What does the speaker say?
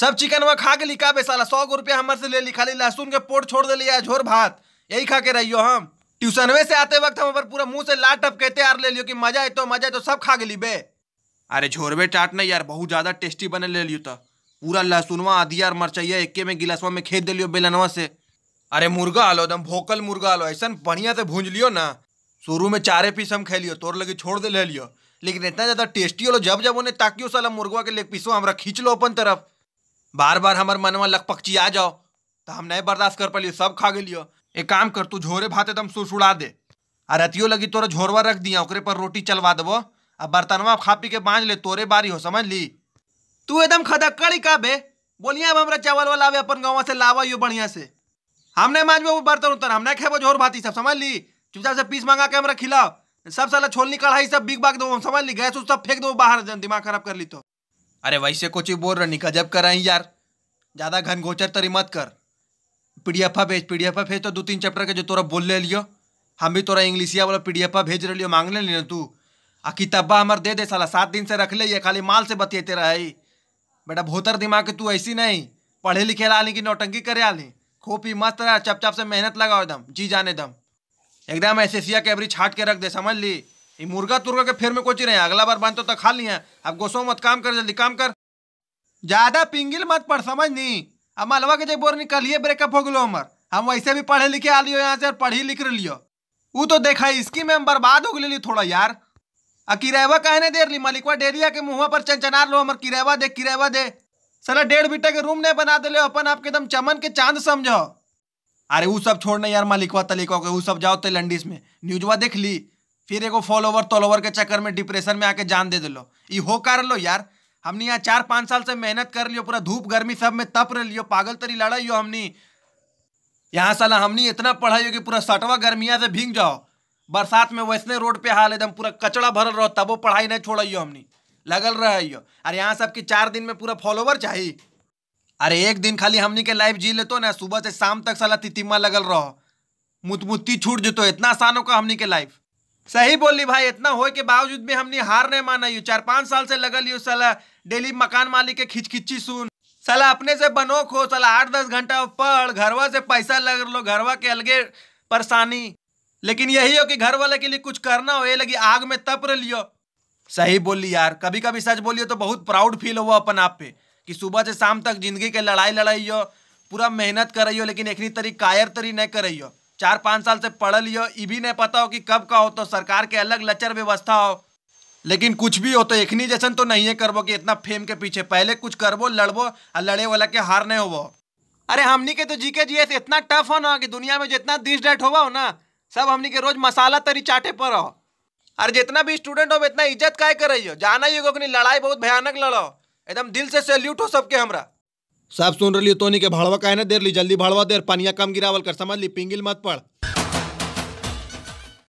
सब चिकन वह खा के लिखा बे साला सौ गो रुपया हमारे से ले ली खाली लहसुन के पोट छोड़ दे लिया झोर भात यही खा के रहियो हम ट्यूशनवे से आते वक्त हम पर पूरा मुंह से लाट टपकेते यार ले लियो कि मजा है तो मजा है तो सब खा के बे अरे झोरबे टाट नहीं यार बहुत ज्यादा टेस्टी बने ले लियो तो पूरा लहसुनवा आधी यार मरचैया एक में गिलासवा में खेत दे लियो बेलनवा से अरे मुर्गा आलो एकदम भोकल मुर्गा आलो ऐसा बढ़िया से भूंज लियो ना शुरू में चारे पीस हम खेलियो तोर लगे छोड़ दे ले लियो लेकिन इतना ज्यादा टेस्टी हो जब जब उन्हें ताकियो साला मुर्गा के लेग पीसो हमारा खींच लो अपन तरफ बार बार हमार मन मनवा लखपक आ जाओ तो हम नहीं बर्दाश्त कर पाली सब खा गलियो एक काम कर तू झोरे भाते तो हम सुड़ा दे आ रतियो लगी तोरा झोरवा रख दिया ओकरे पर रोटी चलवा देबो आ बर्तनवा खा पी के बांझ ले तोरे बारी हो समझ ली तू एकदम खदक्कड़ी का बे बोलिए अब हमारा चावल वाला आवे अपन गाँव से लावा यो बढ़िया से हम नहीं मांझबो वो बर्तन उतर हम नहीं खेबो झोर भाती सब समझ ली चुपचाप से पीस मंगा के हमारा खिलाओ सब साला छोलनी कढ़ाई सब बिग बाग दो समझ ली गैस उस सब फेंक दो बाहर दिमाग खराब कर ली तो अरे वैसे कोची बोल रहा निका जब कराई यार ज़्यादा घनघोचर तरी मत कर पी डी एफ भेज पी डी एफ भेज तो दो तीन चैप्टर के जो तोरा बोल ले लियो हम भी तोरा इंग्लिशिया वाला पी डी एफ भेज रही मांग ले लियो तू आ किताबा हमार दे दे साला सात दिन से रख ले खाली माल से बतियते रह बेटा भोतर दिमाग के तू ऐसी नहीं पढ़े लिखे ला ली कि नौटंकी करे आली खोपी मस्त रहा चप चप से मेहनत लगाओ एकदम जी जाने दम एकदम ऐसे सिया कैबरी छाट के रख दे समझ ली ये मुर्गा तुर्गा के फिर में कोची रहे अगला बार बन तो खा लिया अब गोसो मत काम कर जल्दी काम कर ज्यादा पिंगिल मत पढ़ समझनी अब मलवा के जब बोर ये ब्रेकअप हो गलो हमार हम वैसे भी पढ़े लिखे आ लियो यहाँ से पढ़ी लिख लियो वो तो देखा इसकी में हम बर्बाद हो गए थोड़ा यार आ किरेवा कहने देर ली मलिकवा डेरिया के मुँह पर चंचनार लो हमार किरायवा दे किरायवा दे सला डेढ़ बीटा के रूम नहीं बना दे अपन आपके एकदम चमन के चांद समझो अरे वो सब छोड़ना यार मलिकवा तलिकवा के वो सब जाओ तेलंडिस में न्यूजवा देख ली फिर एगो फॉलोवर तोलोवर के चक्कर में डिप्रेशन में आके जान दे दिलो ये हो कर लो यार हमने यहाँ चार पाँच साल से मेहनत कर लियो पूरा धूप गर्मी सब में तप रह लियो पागल तरी लड़ाइयो हमनी यहाँ साला हमनी इतना पढ़ाइयो कि पूरा सटवा गर्मिया से भींग जाओ बरसात में वैसने रोड पे हाल एकदम पूरा कचड़ा भरल रहो तबो पढ़ाई नहीं छोड़ियो हमनी लगल रहियो अरे यहाँ सबके चार दिन में पूरा फॉलोवर चाहिए अरे एक दिन खाली हमनी के लाइफ जी लेते ना सुबह से शाम तक साला तितिमा लगल रहो मुतमुत्ती छूट जतो इतना आसान होगा हमनी के लाइफ सही बोली भाई इतना होए के बावजूद भी हमने हार नहीं माना यू चार पांच साल से लगल यू सला डेली मकान मालिक के खिचखिची सुन सला अपने से बनो खो सला आठ दस घंटा पढ़ घरवा से पैसा लग लो घरवा के अलगे परेशानी लेकिन यही हो कि घर वाले के लिए कुछ करना हो ये लगी आग में तप लियो सही बोली यार कभी कभी सच बोलियो तो बहुत प्राउड फील हो अपन आप पे कि सुबह से शाम तक जिंदगी के लड़ाई लड़ाइयो पूरा मेहनत करियो लेकिन एक तरी कायर तरी नहीं करियो चार पाँच साल से पढ़ल लियो ये भी नहीं पता हो कि कब का हो तो सरकार के अलग लचर व्यवस्था हो लेकिन कुछ भी हो तो एखनी जैसा तो नहीं है करबो कि इतना फेम के पीछे पहले कुछ करबो लड़बो और लड़े वाला के हार नहीं होबो अरे हमनी के तो जीके जीएस इतना टफ हो ना कि दुनिया में जितना दिस डेट होबा हो ना सब हमनी के रोज मसाला तरी चाटे पर हो अरे जितना भी स्टूडेंट हो इतना इज्जत काय कर रही हो जाना ही होगा लड़ाई बहुत भयानक लड़ो एकदम दिल से सैल्यूट हो सबके हमरा सब सुन रही तोनी के भाड़वा कहना देर ली जल्दी भाड़वा देर पानिया कम गिरावल कर समझ ली पिंगिल मत पड़